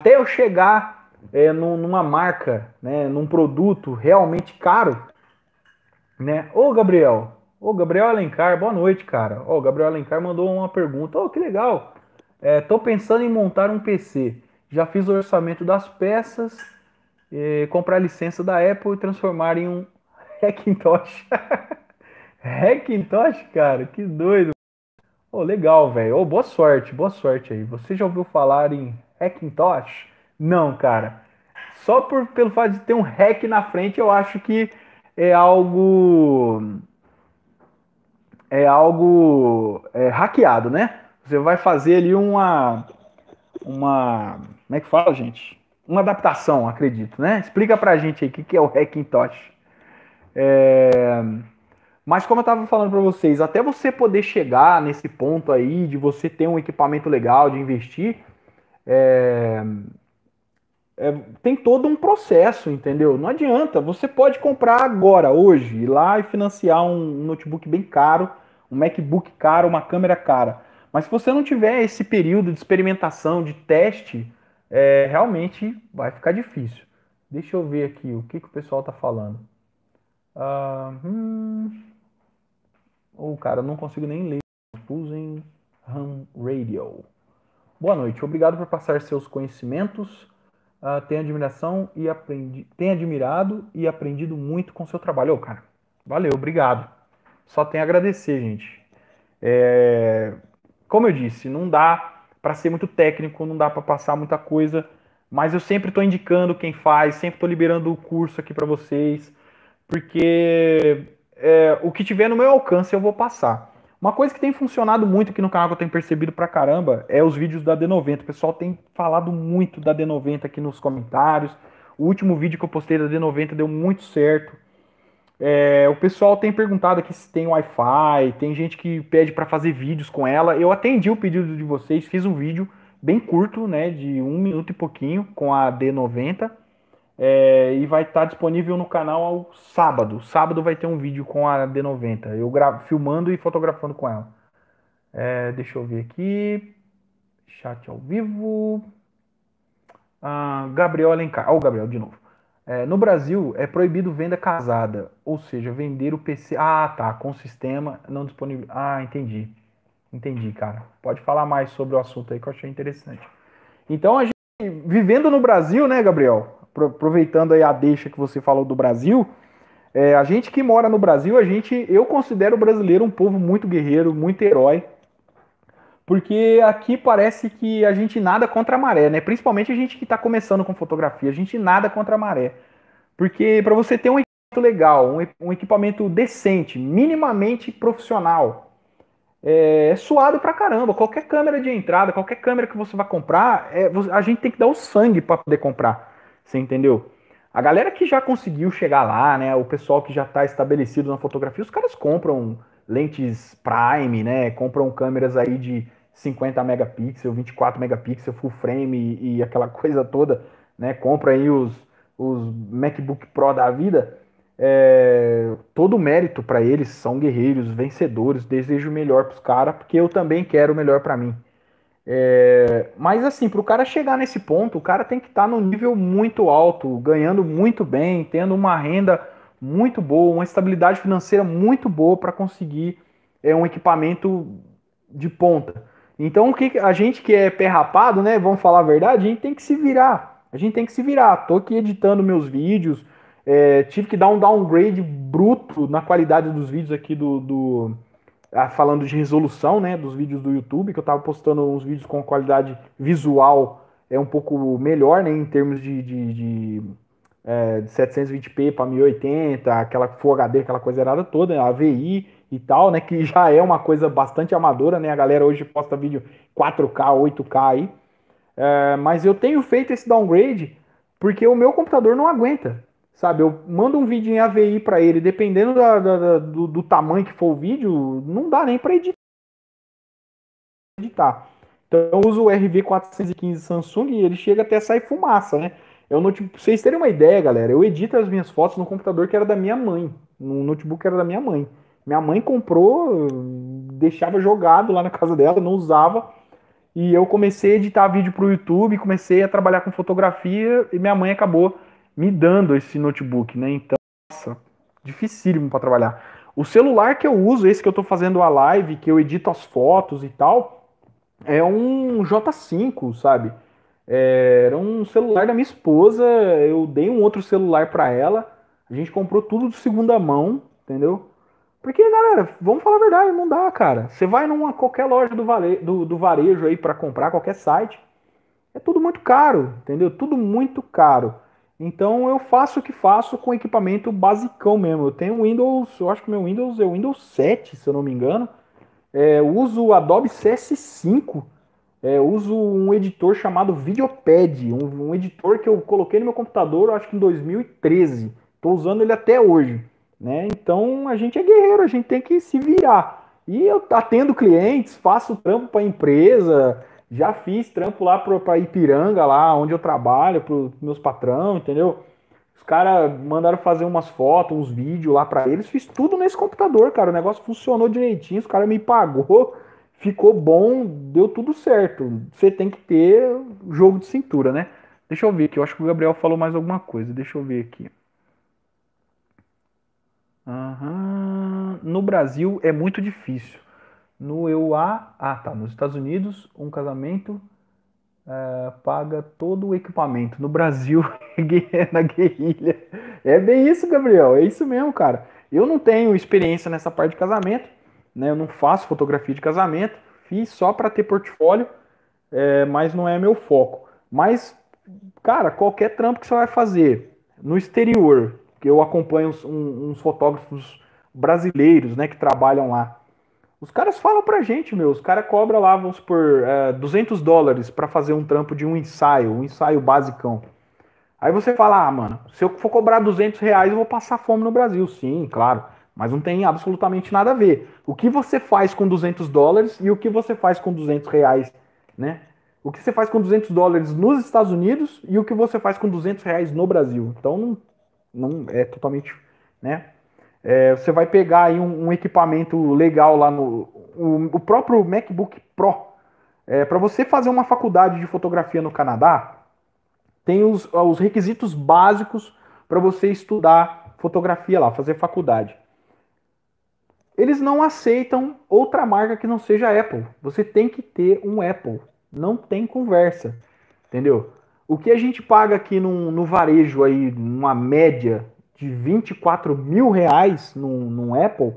até eu chegar é, numa marca, né, num produto realmente caro, né? Ô Gabriel, ô Gabriel Alencar, boa noite, cara. Ô Gabriel Alencar mandou uma pergunta. Ô, que legal. É, tô pensando em montar um PC. Já fiz o orçamento das peças, é, comprar a licença da Apple e transformar em um Hackintosh. Hackintosh, cara, que doido. Ô, legal, velho. Ô, boa sorte, boa sorte aí. Você já ouviu falar em Hackintosh? Não, cara. Só por, pelo fato de ter um hack na frente, eu acho que é algo. É algo é, hackeado, né? Você vai fazer ali uma. Uma. Como é que fala, gente? Uma adaptação, acredito, né? Explica pra gente aí o que, que é o Hackintosh. É... Mas como eu estava falando para vocês, até você poder chegar nesse ponto aí de você ter um equipamento legal, de investir, é, é, tem todo um processo, entendeu? Não adianta. Você pode comprar agora, hoje, ir lá e financiar um, notebook bem caro, um MacBook caro, uma câmera cara. Mas se você não tiver esse período de experimentação, de teste, é, realmente vai ficar difícil. Deixa eu ver aqui o que, que o pessoal está falando. O ah, hum... Oh, cara, eu não consigo nem ler. Usem Ham Radio. Boa noite. Obrigado por passar seus conhecimentos. Uh, tenho admiração e aprendi, tenho admirado e aprendido muito com seu trabalho, Ô, cara. Valeu, obrigado. Só tenho a agradecer, gente. É... Como eu disse, não dá para ser muito técnico, não dá para passar muita coisa, mas eu sempre estou indicando quem faz, sempre estou liberando o curso aqui para vocês, porque é, o que tiver no meu alcance eu vou passar. Uma coisa que tem funcionado muito aqui no canal que eu tenho percebido pra caramba é os vídeos da D90. O pessoal tem falado muito da D90 aqui nos comentários. O último vídeo que eu postei da D90 deu muito certo. É, o pessoal tem perguntado aqui se tem Wi-Fi, tem gente que pede para fazer vídeos com ela. Eu atendi o pedido de vocês, fiz um vídeo bem curto, né, de um minuto e pouquinho com a D90. É, e vai estar tá disponível no canal ao sábado. Sábado vai ter um vídeo com a D90. Eu gravo, filmando e fotografando com ela. É, deixa eu ver aqui. Chat ao vivo. Ah, Gabriel Alencar. Olha o Gabriel de novo. É, no Brasil é proibido venda casada. Ou seja, vender o PC. Ah, tá. Com sistema não disponível. Ah, entendi. Entendi, cara. Pode falar mais sobre o assunto aí que eu achei interessante. Então a gente. Vivendo no Brasil, né, Gabriel? aproveitando aí a deixa que você falou do Brasil, é, a gente que mora no Brasil, a gente, eu considero o brasileiro um povo muito guerreiro, muito herói, porque aqui parece que a gente nada contra a maré, né? Principalmente a gente que está começando com fotografia, a gente nada contra a maré, porque para você ter um equipamento legal, um, equipamento decente, minimamente profissional, é, é suado pra caramba. Qualquer câmera de entrada, qualquer câmera que você vai comprar, é, a gente tem que dar o sangue para poder comprar. Você entendeu? A galera que já conseguiu chegar lá, né? O pessoal que já está estabelecido na fotografia, os caras compram lentes prime, né? Compram câmeras aí de 50 megapixels, 24 megapixels, full frame e, e, aquela coisa toda, né? Compra aí os, os MacBook Pro da vida. É, todo o mérito para eles, são guerreiros, vencedores. Desejo o melhor para os caras, porque eu também quero o melhor para mim. É, mas assim, para o cara chegar nesse ponto, o cara tem que estar tá no nível muito alto, ganhando muito bem, tendo uma renda muito boa, uma estabilidade financeira muito boa para conseguir é, um equipamento de ponta. Então, o que a gente que é perrapado, né? Vamos falar a verdade, a gente tem que se virar. A gente tem que se virar. Tô aqui editando meus vídeos, é, tive que dar um downgrade bruto na qualidade dos vídeos aqui do, do ah, falando de resolução, né, dos vídeos do YouTube, que eu estava postando uns vídeos com qualidade visual é um pouco melhor, né, em termos de, de, de, é, de 720p para 1080, aquela Full HD, aquela coisa errada toda, né, AVI e tal, né, que já é uma coisa bastante amadora, né, a galera hoje posta vídeo 4K, 8K aí, é, mas eu tenho feito esse downgrade porque o meu computador não aguenta. Sabe, eu mando um vídeo em AVI para ele, dependendo da, da, do, do, tamanho que for o vídeo, não dá nem para editar. Então eu uso o RV415 Samsung e ele chega até sair fumaça, né? Eu não, tipo, pra vocês terem uma ideia, galera, eu edito as minhas fotos no computador que era da minha mãe, no notebook que era da minha mãe. Minha mãe comprou, deixava jogado lá na casa dela, não usava. E eu comecei a editar vídeo para o YouTube, comecei a trabalhar com fotografia e minha mãe acabou me dando esse notebook, né? Então, nossa, dificílimo para trabalhar. O celular que eu uso, esse que eu estou fazendo a live, que eu edito as fotos e tal, é um J5, sabe? É, era um celular da minha esposa, eu dei um outro celular para ela, a gente comprou tudo de segunda mão, entendeu? Porque, galera, vamos falar a verdade, não dá, cara. Você vai numa qualquer loja do, vale, do, do varejo aí para comprar, qualquer site, é tudo muito caro, entendeu? Tudo muito caro. Então eu faço o que faço com equipamento basicão mesmo. Eu tenho Windows, eu acho que meu Windows é o Windows 7, se eu não me engano. É, uso Adobe CS5. É, uso um editor chamado Videopad, um, um, editor que eu coloquei no meu computador, acho que em 2013. Estou usando ele até hoje. Né? Então a gente é guerreiro, a gente tem que se virar. E eu atendo clientes, faço trampo para empresa, já fiz trampo lá para Ipiranga, lá onde eu trabalho, para os meus patrão, entendeu? Os caras mandaram fazer umas fotos, uns vídeos lá para eles. Fiz tudo nesse computador, cara. O negócio funcionou direitinho, os caras me pagou, ficou bom, deu tudo certo. Você tem que ter jogo de cintura, né? Deixa eu ver aqui, eu acho que o Gabriel falou mais alguma coisa. Deixa eu ver aqui. Uhum. No Brasil é muito difícil. No EUA, ah tá, nos Estados Unidos, um casamento eh, paga todo o equipamento. No Brasil, na guerrilha. É bem isso, Gabriel, é isso mesmo, cara. Eu não tenho experiência nessa parte de casamento, né? Eu não faço fotografia de casamento, fiz só para ter portfólio, é, mas não é meu foco. Mas, cara, qualquer trampo que você vai fazer no exterior, que eu acompanho uns, uns fotógrafos brasileiros, né, que trabalham lá os caras falam pra gente, meu. Os caras cobram lá, vamos por é, 200 dólares para fazer um trampo de um ensaio, um ensaio basicão. Aí você fala, ah, mano, se eu for cobrar 200 reais, eu vou passar fome no Brasil. Sim, claro. Mas não tem absolutamente nada a ver. O que você faz com 200 dólares e o que você faz com 200 reais, né? O que você faz com 200 dólares nos Estados Unidos e o que você faz com 200 reais no Brasil. Então, não, não é totalmente, né? É, você vai pegar aí um, um equipamento legal lá no. O, o próprio MacBook Pro. É, para você fazer uma faculdade de fotografia no Canadá, tem os, os requisitos básicos para você estudar fotografia lá, fazer faculdade. Eles não aceitam outra marca que não seja Apple. Você tem que ter um Apple. Não tem conversa. Entendeu? O que a gente paga aqui no, no varejo aí, numa média de 24 mil reais num, num Apple,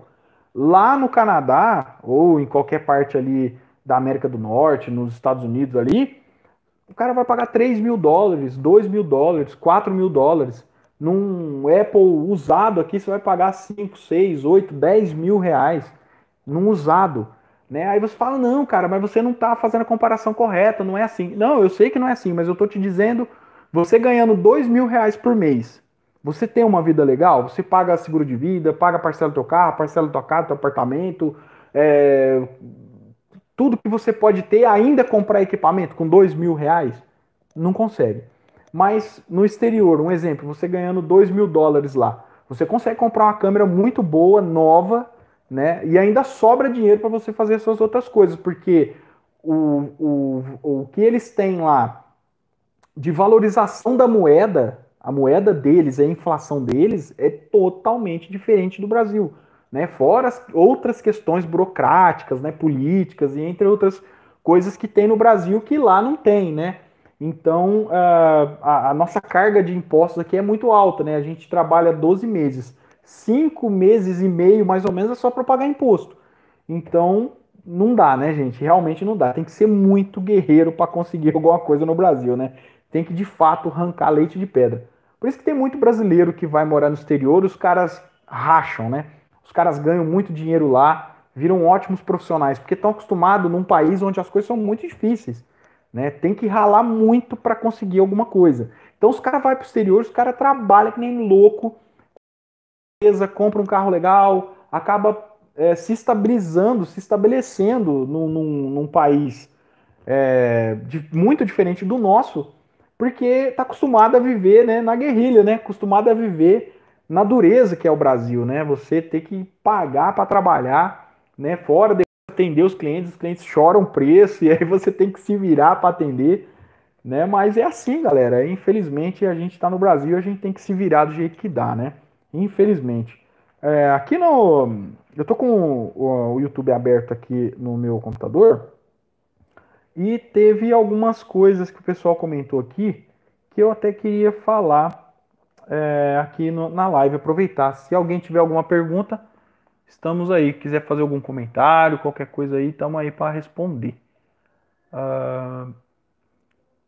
lá no Canadá, ou em qualquer parte ali da América do Norte, nos Estados Unidos ali, o cara vai pagar 3 mil dólares, 2 mil dólares, 4 mil dólares. Num Apple usado aqui, você vai pagar 5, 6, 8, 10 mil reais num usado. Né? Aí você fala, não, cara, mas você não está fazendo a comparação correta, não é assim. Não, eu sei que não é assim, mas eu estou te dizendo, você ganhando 2 mil reais por mês você tem uma vida legal? Você paga seguro de vida, paga parcela do teu carro, parcela do tua casa, teu apartamento, é... tudo que você pode ter, ainda comprar equipamento com dois mil reais? Não consegue. Mas no exterior, um exemplo, você ganhando dois mil dólares lá, você consegue comprar uma câmera muito boa, nova, né? E ainda sobra dinheiro para você fazer essas outras coisas, porque o, o, o que eles têm lá de valorização da moeda a moeda deles, a inflação deles é totalmente diferente do Brasil, né? Fora as outras questões burocráticas, né, políticas e entre outras coisas que tem no Brasil que lá não tem, né? Então ah, a, a nossa carga de impostos aqui é muito alta, né? A gente trabalha 12 meses, cinco meses e meio mais ou menos é só para pagar imposto. Então não dá, né, gente? Realmente não dá. Tem que ser muito guerreiro para conseguir alguma coisa no Brasil, né? Tem que de fato arrancar leite de pedra. Por isso que tem muito brasileiro que vai morar no exterior, os caras racham, né? Os caras ganham muito dinheiro lá, viram ótimos profissionais, porque estão acostumados num país onde as coisas são muito difíceis, né? Tem que ralar muito para conseguir alguma coisa. Então os caras vão para o exterior, os caras trabalham que nem louco, compra um carro legal, acaba é, se estabilizando, se estabelecendo num, num, num país é, de, muito diferente do nosso, porque está acostumado a viver né, na guerrilha, né? Acostumado a viver na dureza que é o Brasil, né? Você ter que pagar para trabalhar, né? Fora de atender os clientes, os clientes choram preço e aí você tem que se virar para atender, né? Mas é assim, galera. Infelizmente a gente está no Brasil, a gente tem que se virar do jeito que dá, né? Infelizmente. É, aqui no, eu tô com o, o YouTube aberto aqui no meu computador. E teve algumas coisas que o pessoal comentou aqui que eu até queria falar é, aqui no, na live, aproveitar. Se alguém tiver alguma pergunta, estamos aí. Quiser fazer algum comentário, qualquer coisa aí, estamos aí para responder. Ah,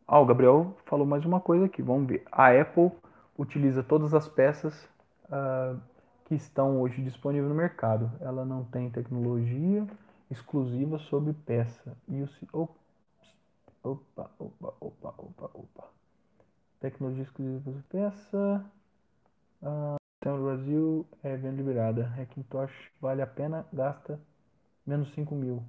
o Gabriel falou mais uma coisa aqui, vamos ver. A Apple utiliza todas as peças uh, que estão hoje disponíveis no mercado. Ela não tem tecnologia exclusiva sobre peça. E o, oh, Opa, opa, opa, opa, opa. Tecnologia exclusiva para peça. Ah, então, no Brasil é venda liberada. Hackintosh é vale a pena, gasta menos 5 mil.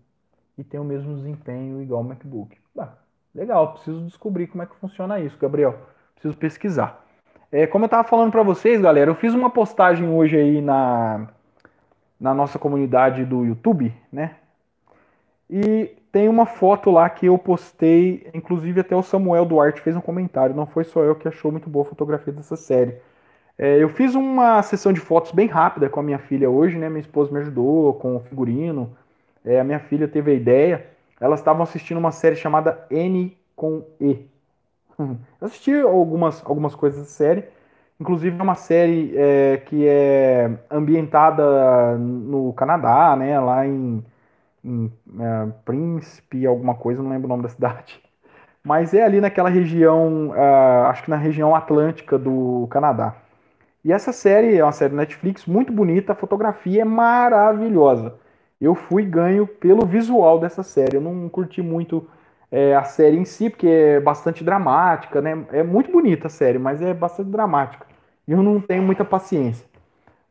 E tem o mesmo desempenho igual o MacBook. Bah, legal, preciso descobrir como é que funciona isso, Gabriel. Preciso pesquisar. É, como eu estava falando para vocês, galera, eu fiz uma postagem hoje aí na, na nossa comunidade do YouTube, né? E tem uma foto lá que eu postei, inclusive até o Samuel Duarte fez um comentário, não foi só eu que achou muito boa a fotografia dessa série. É, eu fiz uma sessão de fotos bem rápida com a minha filha hoje, né? Minha esposa me ajudou com o figurino. É, a minha filha teve a ideia. Elas estavam assistindo uma série chamada N com E. Eu assisti algumas, algumas coisas da série. Inclusive, é uma série é, que é ambientada no Canadá, né? Lá em em hum, é, Príncipe, alguma coisa, não lembro o nome da cidade. Mas é ali naquela região, uh, acho que na região atlântica do Canadá. E essa série é uma série Netflix muito bonita, a fotografia é maravilhosa. Eu fui ganho pelo visual dessa série. Eu não curti muito é, a série em si, porque é bastante dramática, né? É muito bonita a série, mas é bastante dramática. E eu não tenho muita paciência.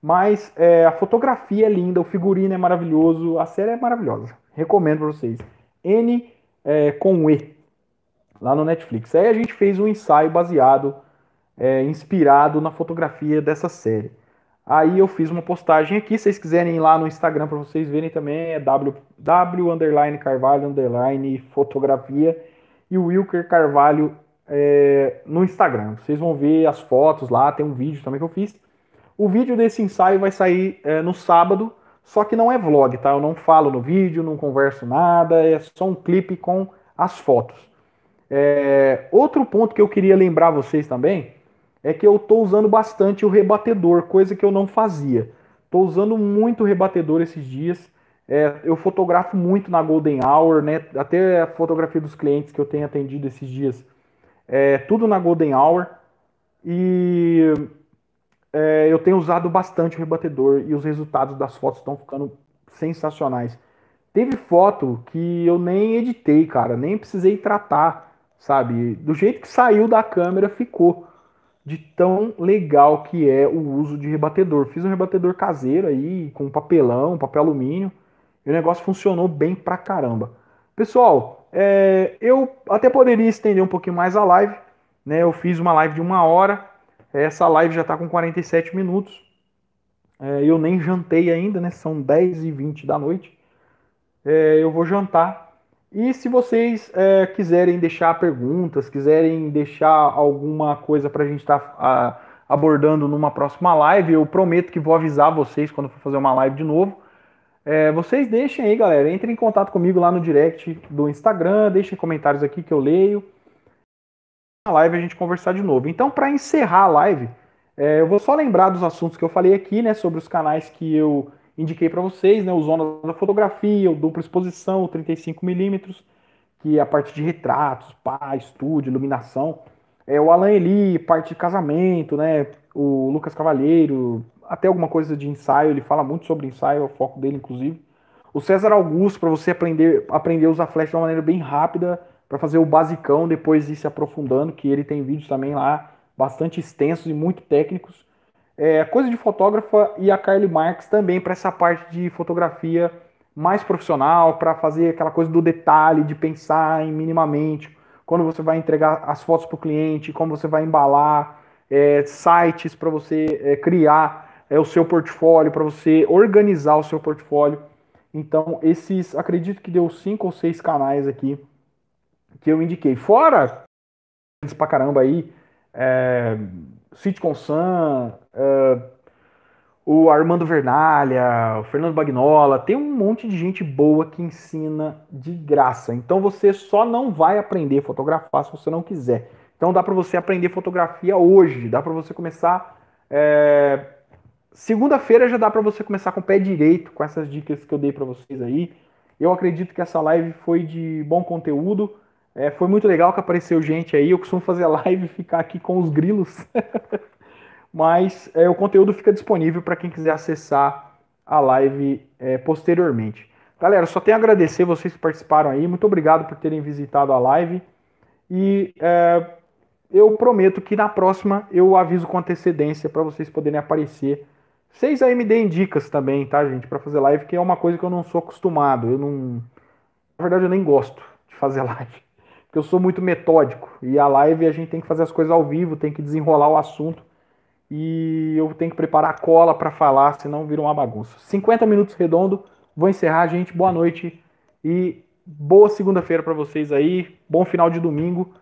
Mas é, a fotografia é linda, o figurino é maravilhoso, a série é maravilhosa. Recomendo para vocês. N é, com E, lá no Netflix. Aí a gente fez um ensaio baseado, é, inspirado na fotografia dessa série. Aí eu fiz uma postagem aqui, se vocês quiserem ir lá no Instagram para vocês verem também, é w, w underline Carvalho underline fotografia e o Wilker Carvalho é, no Instagram. Vocês vão ver as fotos lá, tem um vídeo também que eu fiz. O vídeo desse ensaio vai sair é, no sábado, só que não é vlog, tá? Eu não falo no vídeo, não converso nada, é só um clipe com as fotos. É, outro ponto que eu queria lembrar vocês também é que eu estou usando bastante o rebatedor, coisa que eu não fazia. Estou usando muito o rebatedor esses dias. É, eu fotografo muito na Golden Hour, né? Até a fotografia dos clientes que eu tenho atendido esses dias, é tudo na Golden Hour. E é, eu tenho usado bastante o rebatedor e os resultados das fotos estão ficando sensacionais. Teve foto que eu nem editei, cara, nem precisei tratar, sabe? Do jeito que saiu da câmera ficou de tão legal que é o uso de rebatedor. Fiz um rebatedor caseiro aí, com papelão, papel alumínio, e o negócio funcionou bem pra caramba. Pessoal, é, eu até poderia estender um pouquinho mais a live, né? Eu fiz uma live de uma hora, essa live já está com 47 minutos. É, eu nem jantei ainda, né? São 10 e 20 da noite. É, eu vou jantar. E se vocês é, quiserem deixar perguntas, quiserem deixar alguma coisa para tá, a gente estar abordando numa próxima live, eu prometo que vou avisar vocês quando for fazer uma live de novo. É, vocês deixem aí, galera. Entrem em contato comigo lá no direct do Instagram, deixem comentários aqui que eu leio na live a gente conversar de novo. Então, para encerrar a live, é, eu vou só lembrar dos assuntos que eu falei aqui, né, sobre os canais que eu indiquei para vocês, né, o Zona da Fotografia, o Dupla Exposição, o 35mm, que é a parte de retratos, pá, estúdio, iluminação. É, o Alan Eli, parte de casamento, né, o Lucas Cavalheiro, até alguma coisa de ensaio, ele fala muito sobre ensaio, é o foco dele, inclusive. O César Augusto, para você aprender, aprender a usar flash de uma maneira bem rápida, para fazer o basicão, depois ir se aprofundando, que ele tem vídeos também lá bastante extensos e muito técnicos. É, coisa de fotógrafa e a Kylie Marks também para essa parte de fotografia mais profissional, para fazer aquela coisa do detalhe, de pensar em minimamente quando você vai entregar as fotos para o cliente, como você vai embalar, é, sites para você é, criar é, o seu portfólio, para você organizar o seu portfólio. Então, esses, acredito que deu cinco ou seis canais aqui que eu indiquei. Fora pra caramba aí, é, Sitcom Sun, é, o Armando Vernalha, o Fernando Bagnola, tem um monte de gente boa que ensina de graça. Então você só não vai aprender a fotografar se você não quiser. Então dá para você aprender fotografia hoje, dá para você começar. É, Segunda-feira já dá para você começar com o pé direito, com essas dicas que eu dei para vocês aí. Eu acredito que essa live foi de bom conteúdo. É, foi muito legal que apareceu gente aí. Eu costumo fazer live e ficar aqui com os grilos. Mas é, o conteúdo fica disponível para quem quiser acessar a live é, posteriormente. Galera, só tenho a agradecer vocês que participaram aí. Muito obrigado por terem visitado a live. E é, eu prometo que na próxima eu aviso com antecedência para vocês poderem aparecer. Vocês aí me deem dicas também, tá, gente? Para fazer live, que é uma coisa que eu não sou acostumado. Eu não. Na verdade, eu nem gosto de fazer live eu sou muito metódico. E a live a gente tem que fazer as coisas ao vivo, tem que desenrolar o assunto. E eu tenho que preparar a cola para falar, senão vira uma bagunça. 50 minutos redondo. Vou encerrar, gente. Boa noite. E boa segunda-feira para vocês aí. Bom final de domingo.